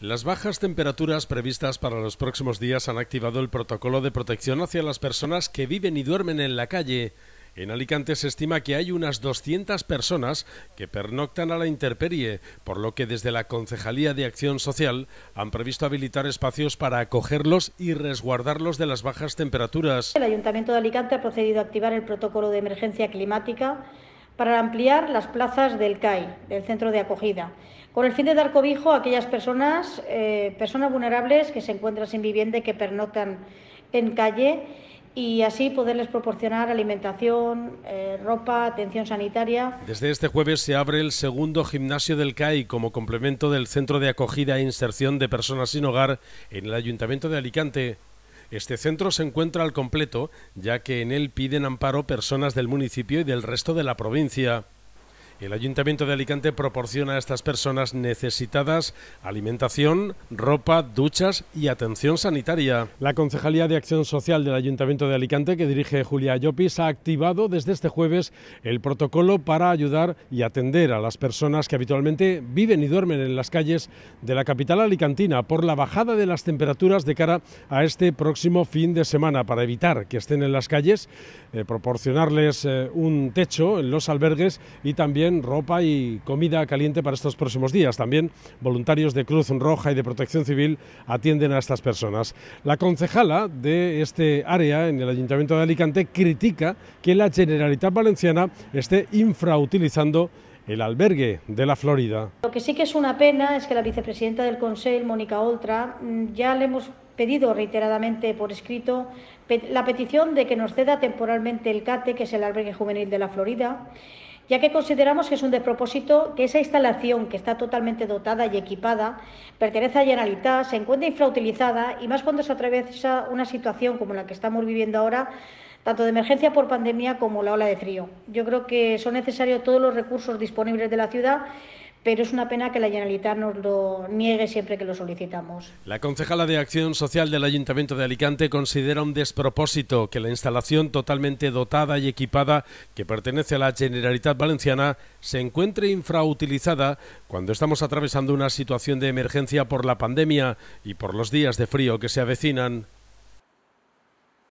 Las bajas temperaturas previstas para los próximos días han activado el protocolo de protección hacia las personas que viven y duermen en la calle. En Alicante se estima que hay unas 200 personas que pernoctan a la interperie, por lo que desde la Concejalía de Acción Social han previsto habilitar espacios para acogerlos y resguardarlos de las bajas temperaturas. El Ayuntamiento de Alicante ha procedido a activar el protocolo de emergencia climática para ampliar las plazas del CAI, del centro de acogida, con el fin de dar cobijo a aquellas personas, eh, personas vulnerables que se encuentran sin vivienda y que pernoctan en calle y así poderles proporcionar alimentación, eh, ropa, atención sanitaria. Desde este jueves se abre el segundo gimnasio del CAI como complemento del Centro de Acogida e Inserción de Personas sin Hogar en el Ayuntamiento de Alicante. Este centro se encuentra al completo, ya que en él piden amparo personas del municipio y del resto de la provincia. El Ayuntamiento de Alicante proporciona a estas personas necesitadas alimentación, ropa, duchas y atención sanitaria. La Concejalía de Acción Social del Ayuntamiento de Alicante, que dirige Julia Llopis, ha activado desde este jueves el protocolo para ayudar y atender a las personas que habitualmente viven y duermen en las calles de la capital alicantina por la bajada de las temperaturas de cara a este próximo fin de semana para evitar que estén en las calles, eh, proporcionarles eh, un techo en los albergues y también ropa y comida caliente para estos próximos días. También voluntarios de Cruz Roja y de Protección Civil atienden a estas personas. La concejala de este área en el Ayuntamiento de Alicante critica que la Generalitat Valenciana esté infrautilizando el albergue de la Florida. Lo que sí que es una pena es que la vicepresidenta del Consejo, Mónica Oltra, mm, ya le hemos pedido reiteradamente por escrito la petición de que nos ceda temporalmente el CATE, que es el albergue juvenil de la Florida, ya que consideramos que es un despropósito que esa instalación, que está totalmente dotada y equipada, pertenece a Generalitat, se encuentra infrautilizada y más cuando se atraviesa una situación como la que estamos viviendo ahora, tanto de emergencia por pandemia como la ola de frío. Yo creo que son necesarios todos los recursos disponibles de la ciudad pero es una pena que la Generalitat nos lo niegue siempre que lo solicitamos. La concejala de Acción Social del Ayuntamiento de Alicante considera un despropósito que la instalación totalmente dotada y equipada que pertenece a la Generalitat Valenciana se encuentre infrautilizada cuando estamos atravesando una situación de emergencia por la pandemia y por los días de frío que se avecinan.